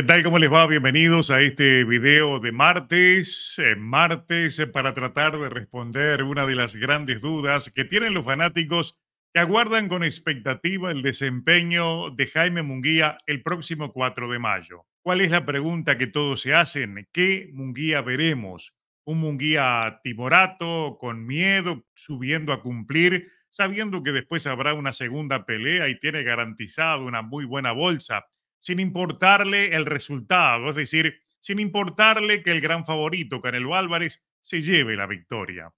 ¿Qué tal? ¿Cómo les va? Bienvenidos a este video de martes. en eh, martes eh, para tratar de responder una de las grandes dudas que tienen los fanáticos que aguardan con expectativa el desempeño de Jaime Munguía el próximo 4 de mayo. ¿Cuál es la pregunta que todos se hacen? ¿Qué Munguía veremos? ¿Un Munguía timorato, con miedo, subiendo a cumplir, sabiendo que después habrá una segunda pelea y tiene garantizado una muy buena bolsa? sin importarle el resultado, es decir, sin importarle que el gran favorito, Canelo Álvarez, se lleve la victoria.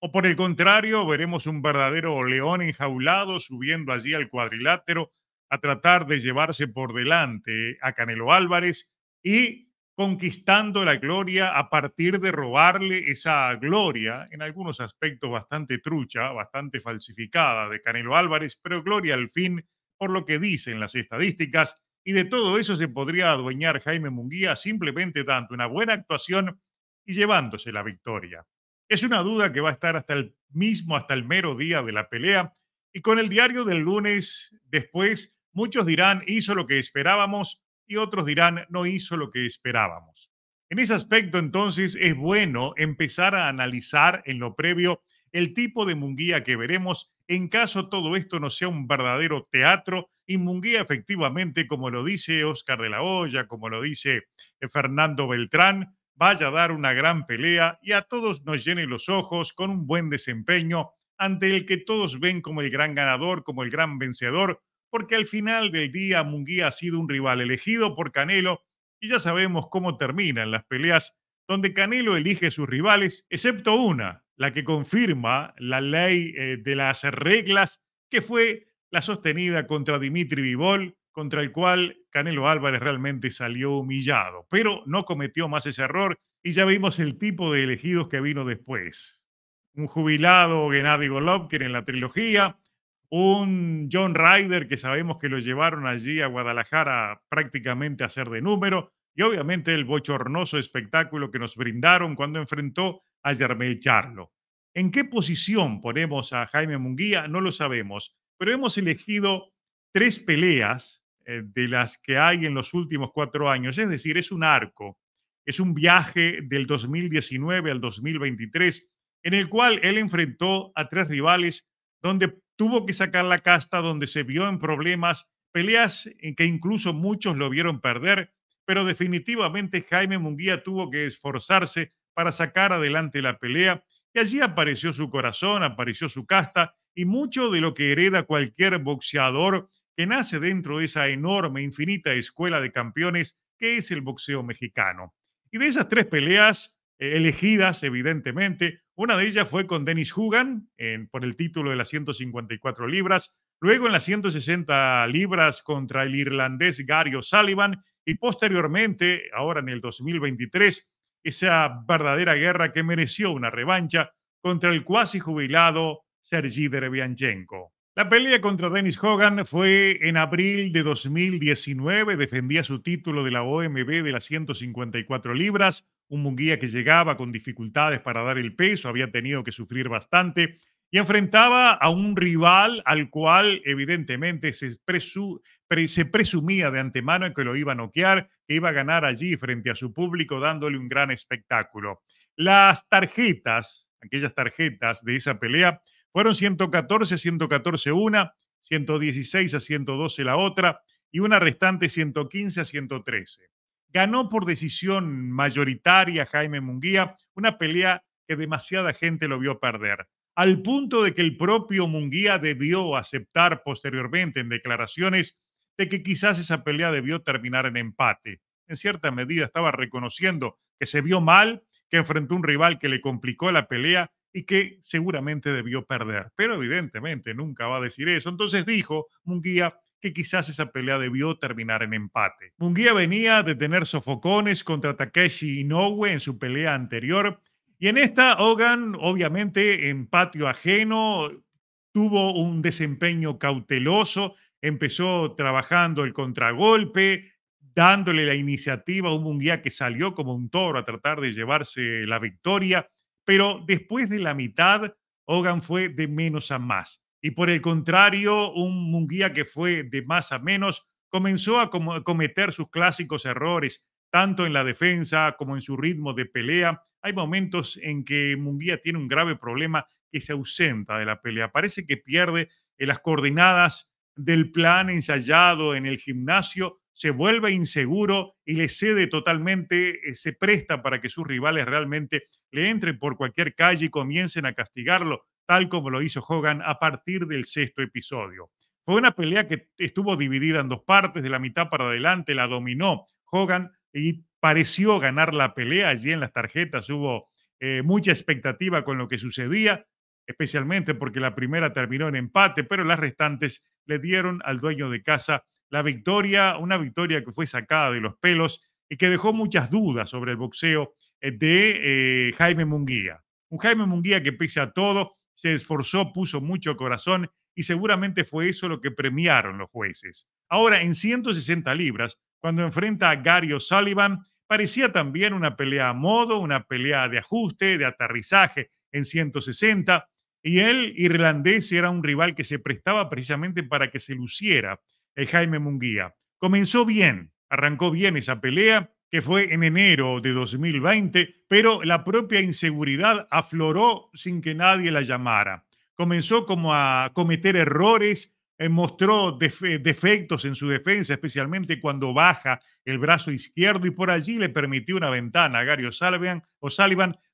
O por el contrario, veremos un verdadero león enjaulado subiendo allí al cuadrilátero a tratar de llevarse por delante a Canelo Álvarez y conquistando la gloria a partir de robarle esa gloria, en algunos aspectos bastante trucha, bastante falsificada de Canelo Álvarez, pero gloria al fin por lo que dicen las estadísticas y de todo eso se podría adueñar Jaime Munguía simplemente dando una buena actuación y llevándose la victoria. Es una duda que va a estar hasta el mismo, hasta el mero día de la pelea. Y con el diario del lunes después, muchos dirán hizo lo que esperábamos y otros dirán no hizo lo que esperábamos. En ese aspecto, entonces, es bueno empezar a analizar en lo previo el tipo de Munguía que veremos en caso todo esto no sea un verdadero teatro y Munguía efectivamente, como lo dice Oscar de la Hoya, como lo dice eh, Fernando Beltrán, vaya a dar una gran pelea y a todos nos llene los ojos con un buen desempeño ante el que todos ven como el gran ganador, como el gran vencedor, porque al final del día Munguía ha sido un rival elegido por Canelo y ya sabemos cómo terminan las peleas donde Canelo elige sus rivales, excepto una, la que confirma la ley eh, de las reglas que fue la sostenida contra Dimitri Vivol, contra el cual Canelo Álvarez realmente salió humillado, pero no cometió más ese error y ya vimos el tipo de elegidos que vino después. Un jubilado Gennady Golovkin en la trilogía, un John Ryder que sabemos que lo llevaron allí a Guadalajara prácticamente a ser de número, y obviamente el bochornoso espectáculo que nos brindaron cuando enfrentó a Charlo. ¿En qué posición ponemos a Jaime Munguía? No lo sabemos, pero hemos elegido tres peleas eh, de las que hay en los últimos cuatro años, es decir, es un arco, es un viaje del 2019 al 2023, en el cual él enfrentó a tres rivales donde tuvo que sacar la casta, donde se vio en problemas, peleas en que incluso muchos lo vieron perder, pero definitivamente Jaime Munguía tuvo que esforzarse para sacar adelante la pelea. Y allí apareció su corazón, apareció su casta y mucho de lo que hereda cualquier boxeador que nace dentro de esa enorme, infinita escuela de campeones que es el boxeo mexicano. Y de esas tres peleas eh, elegidas, evidentemente, una de ellas fue con Dennis Hugan por el título de las 154 libras, luego en las 160 libras contra el irlandés Gary O'Sullivan y posteriormente, ahora en el 2023, esa verdadera guerra que mereció una revancha contra el cuasi jubilado Sergi Derevianchenko. La pelea contra Dennis Hogan fue en abril de 2019. Defendía su título de la OMB de las 154 libras, un Munguía que llegaba con dificultades para dar el peso, había tenido que sufrir bastante y enfrentaba a un rival al cual evidentemente se, se presumía de antemano que lo iba a noquear, que iba a ganar allí frente a su público dándole un gran espectáculo. Las tarjetas, aquellas tarjetas de esa pelea, fueron 114, 114 una, 116 a 112 la otra y una restante 115 a 113. Ganó por decisión mayoritaria Jaime Munguía, una pelea que demasiada gente lo vio perder al punto de que el propio Munguía debió aceptar posteriormente en declaraciones de que quizás esa pelea debió terminar en empate. En cierta medida estaba reconociendo que se vio mal, que enfrentó un rival que le complicó la pelea y que seguramente debió perder. Pero evidentemente nunca va a decir eso. Entonces dijo Munguía que quizás esa pelea debió terminar en empate. Munguía venía de tener sofocones contra Takeshi Inoue en su pelea anterior y en esta, Hogan, obviamente, en patio ajeno, tuvo un desempeño cauteloso, empezó trabajando el contragolpe, dándole la iniciativa a un Munguía que salió como un toro a tratar de llevarse la victoria, pero después de la mitad, Hogan fue de menos a más. Y por el contrario, un munguía que fue de más a menos comenzó a cometer sus clásicos errores, tanto en la defensa como en su ritmo de pelea, hay momentos en que Munguía tiene un grave problema que se ausenta de la pelea. Parece que pierde eh, las coordenadas del plan ensayado en el gimnasio, se vuelve inseguro y le cede totalmente, eh, se presta para que sus rivales realmente le entren por cualquier calle y comiencen a castigarlo, tal como lo hizo Hogan a partir del sexto episodio. Fue una pelea que estuvo dividida en dos partes, de la mitad para adelante la dominó Hogan y pareció ganar la pelea. Allí en las tarjetas hubo eh, mucha expectativa con lo que sucedía, especialmente porque la primera terminó en empate, pero las restantes le dieron al dueño de casa la victoria, una victoria que fue sacada de los pelos y que dejó muchas dudas sobre el boxeo eh, de eh, Jaime Munguía. Un Jaime Munguía que pese a todo se esforzó, puso mucho corazón y seguramente fue eso lo que premiaron los jueces. Ahora, en 160 libras, cuando enfrenta a Gary Sullivan Parecía también una pelea a modo, una pelea de ajuste, de aterrizaje en 160, y el irlandés era un rival que se prestaba precisamente para que se luciera el eh, Jaime Munguía. Comenzó bien, arrancó bien esa pelea, que fue en enero de 2020, pero la propia inseguridad afloró sin que nadie la llamara. Comenzó como a cometer errores, eh, mostró eh, defectos en su defensa, especialmente cuando baja el brazo izquierdo y por allí le permitió una ventana a Gary O'Sullivan,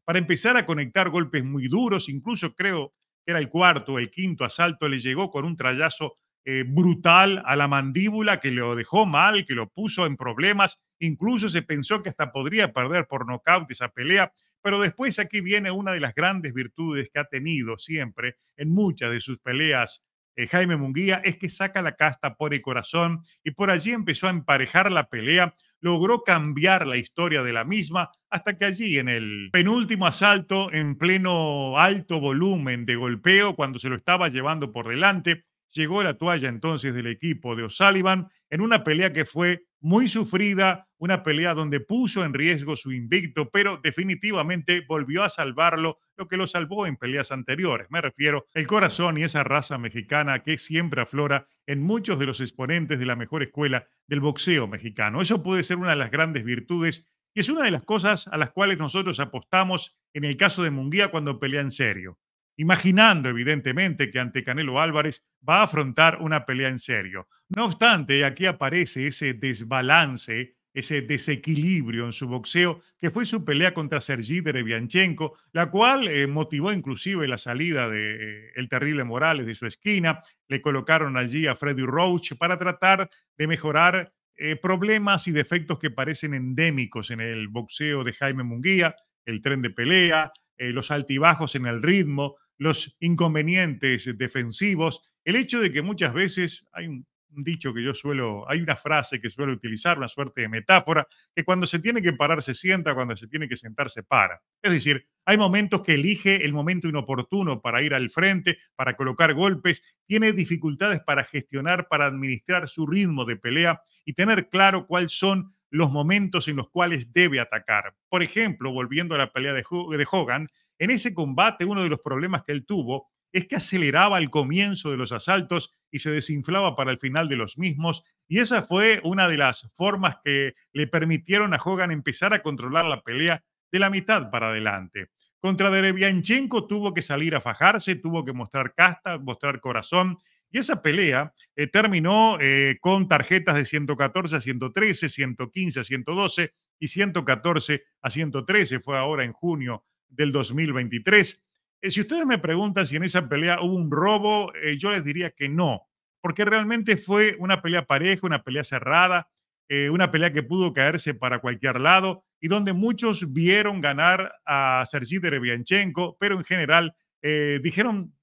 para empezar a conectar golpes muy duros, incluso creo que era el cuarto o el quinto asalto, le llegó con un trayazo eh, brutal a la mandíbula que lo dejó mal, que lo puso en problemas, incluso se pensó que hasta podría perder por nocaut esa pelea, pero después aquí viene una de las grandes virtudes que ha tenido siempre en muchas de sus peleas eh, Jaime Munguía es que saca la casta por el corazón y por allí empezó a emparejar la pelea, logró cambiar la historia de la misma hasta que allí en el penúltimo asalto, en pleno alto volumen de golpeo, cuando se lo estaba llevando por delante, llegó la toalla entonces del equipo de O'Sullivan en una pelea que fue muy sufrida, una pelea donde puso en riesgo su invicto, pero definitivamente volvió a salvarlo, lo que lo salvó en peleas anteriores. Me refiero el corazón y esa raza mexicana que siempre aflora en muchos de los exponentes de la mejor escuela del boxeo mexicano. Eso puede ser una de las grandes virtudes y es una de las cosas a las cuales nosotros apostamos en el caso de Munguía cuando pelea en serio imaginando evidentemente que ante Canelo Álvarez va a afrontar una pelea en serio. No obstante, aquí aparece ese desbalance, ese desequilibrio en su boxeo, que fue su pelea contra Sergi Derevianchenko, la cual eh, motivó inclusive la salida de eh, el terrible Morales de su esquina. Le colocaron allí a Freddy Roach para tratar de mejorar eh, problemas y defectos que parecen endémicos en el boxeo de Jaime Munguía, el tren de pelea, los altibajos en el ritmo, los inconvenientes defensivos, el hecho de que muchas veces hay un dicho que yo suelo, hay una frase que suelo utilizar, una suerte de metáfora, que cuando se tiene que parar se sienta, cuando se tiene que sentar se para. Es decir, hay momentos que elige el momento inoportuno para ir al frente, para colocar golpes, tiene dificultades para gestionar, para administrar su ritmo de pelea y tener claro cuáles son los momentos en los cuales debe atacar. Por ejemplo, volviendo a la pelea de, Hogan, en ese combate, uno de los problemas que él tuvo es que aceleraba el comienzo de los asaltos y se desinflaba para el final de los mismos. Y esa fue una de las formas que le permitieron a Hogan empezar a controlar la pelea de la mitad para adelante. Contra Derebianchenko tuvo que salir a fajarse, tuvo que mostrar casta, mostrar corazón. Y esa pelea eh, terminó eh, con tarjetas de 114 a 113, 115 a 112 y 114 a 113. Fue ahora en junio del 2023. Eh, si ustedes me preguntan si en esa pelea hubo un robo, eh, yo les diría que no, porque realmente fue una pelea pareja, una pelea cerrada, eh, una pelea que pudo caerse para cualquier lado y donde muchos vieron ganar a Sergi Derevianchenko, pero en general dijeron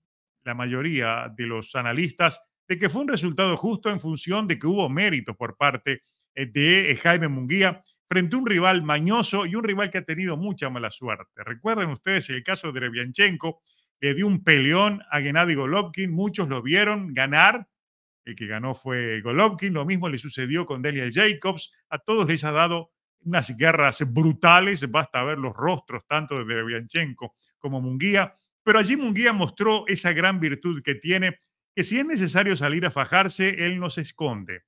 la mayoría de los analistas de que fue un resultado justo en función de que hubo mérito por parte de Jaime Munguía frente a un rival mañoso y un rival que ha tenido mucha mala suerte. Recuerden ustedes el caso de Rebianchenko, le dio un peleón a Gennady Golovkin, muchos lo vieron ganar, el que ganó fue Golovkin, lo mismo le sucedió con Daniel Jacobs, a todos les ha dado unas guerras brutales, basta ver los rostros tanto de Rebianchenko como Munguía, pero allí Munguía mostró esa gran virtud que tiene, que si es necesario salir a fajarse, él no se esconde.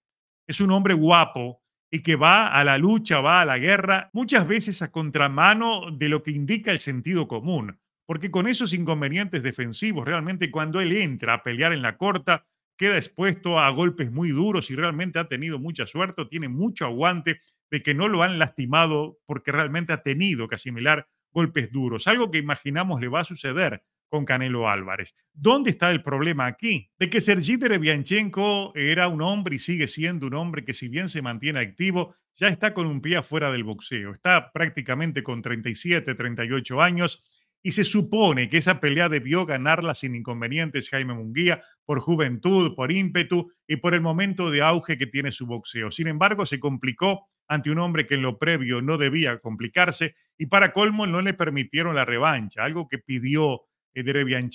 Es un hombre guapo, y que va a la lucha, va a la guerra, muchas veces a contramano de lo que indica el sentido común, porque con esos inconvenientes defensivos, realmente cuando él entra a pelear en la corta, queda expuesto a golpes muy duros y realmente ha tenido mucha suerte, tiene mucho aguante de que no lo han lastimado porque realmente ha tenido que asimilar golpes duros, algo que imaginamos le va a suceder con Canelo Álvarez. ¿Dónde está el problema aquí? De que Sergi Terebianchenko era un hombre y sigue siendo un hombre que si bien se mantiene activo, ya está con un pie fuera del boxeo. Está prácticamente con 37, 38 años y se supone que esa pelea debió ganarla sin inconvenientes Jaime Munguía por juventud, por ímpetu y por el momento de auge que tiene su boxeo. Sin embargo, se complicó ante un hombre que en lo previo no debía complicarse y para colmo no le permitieron la revancha, algo que pidió eh, de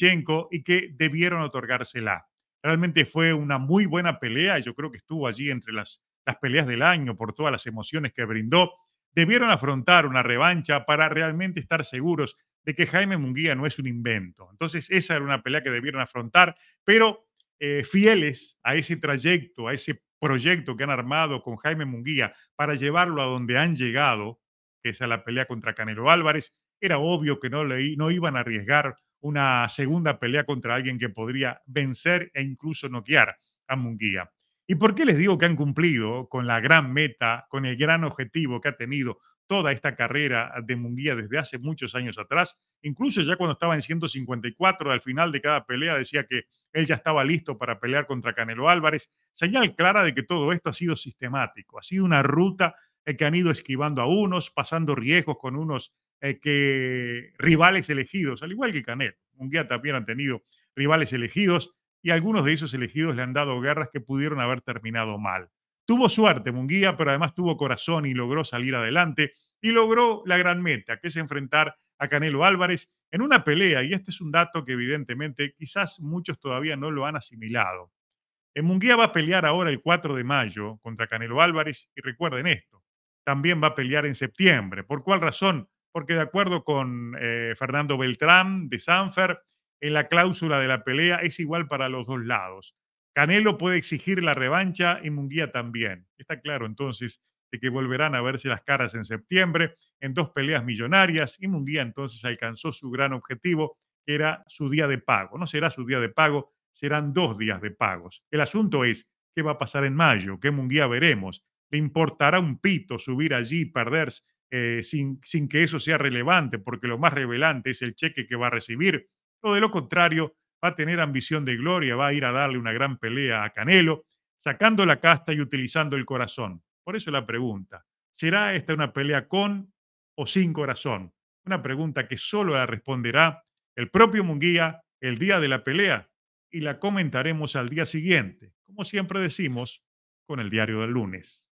y que debieron otorgársela. Realmente fue una muy buena pelea, yo creo que estuvo allí entre las, las peleas del año por todas las emociones que brindó. Debieron afrontar una revancha para realmente estar seguros de que Jaime Munguía no es un invento. Entonces esa era una pelea que debieron afrontar, pero eh, fieles a ese trayecto, a ese proyecto que han armado con Jaime Munguía para llevarlo a donde han llegado, que es a la pelea contra Canelo Álvarez, era obvio que no, le, no iban a arriesgar una segunda pelea contra alguien que podría vencer e incluso noquear a Munguía. ¿Y por qué les digo que han cumplido con la gran meta, con el gran objetivo que ha tenido toda esta carrera de Munguía desde hace muchos años atrás? Incluso ya cuando estaba en 154, al final de cada pelea decía que él ya estaba listo para pelear contra Canelo Álvarez. Señal clara de que todo esto ha sido sistemático, ha sido una ruta eh, que han ido esquivando a unos, pasando riesgos con unos eh, que rivales elegidos, al igual que Canel. Munguía también han tenido rivales elegidos y algunos de esos elegidos le han dado guerras que pudieron haber terminado mal. Tuvo suerte Munguía, pero además tuvo corazón y logró salir adelante y logró la gran meta, que es enfrentar a Canelo Álvarez en una pelea, y este es un dato que evidentemente quizás muchos todavía no lo han asimilado. En eh, Munguía va a pelear ahora el 4 de mayo contra Canelo Álvarez, y recuerden esto, también va a pelear en septiembre. ¿Por cuál razón? porque de acuerdo con eh, Fernando Beltrán de Sanfer, en la cláusula de la pelea es igual para los dos lados. Canelo puede exigir la revancha y Munguía también. Está claro entonces de que volverán a verse las caras en septiembre en dos peleas millonarias y Munguía entonces alcanzó su gran objetivo, que era su día de pago. No será su día de pago, serán dos días de pagos. El asunto es qué va a pasar en mayo, qué Munguía veremos. ¿Le importará un pito subir allí y perderse, eh, sin, que eso sea relevante, porque lo más revelante es el cheque que va a recibir. O de lo contrario, va a tener ambición de gloria, va a ir a darle una gran pelea a Canelo, sacando la casta y utilizando el corazón. Por eso la pregunta, ¿será esta una pelea con o sin corazón? Una pregunta que solo la responderá el propio Munguía el día de la pelea y la comentaremos al día siguiente, como siempre decimos, con el diario del lunes.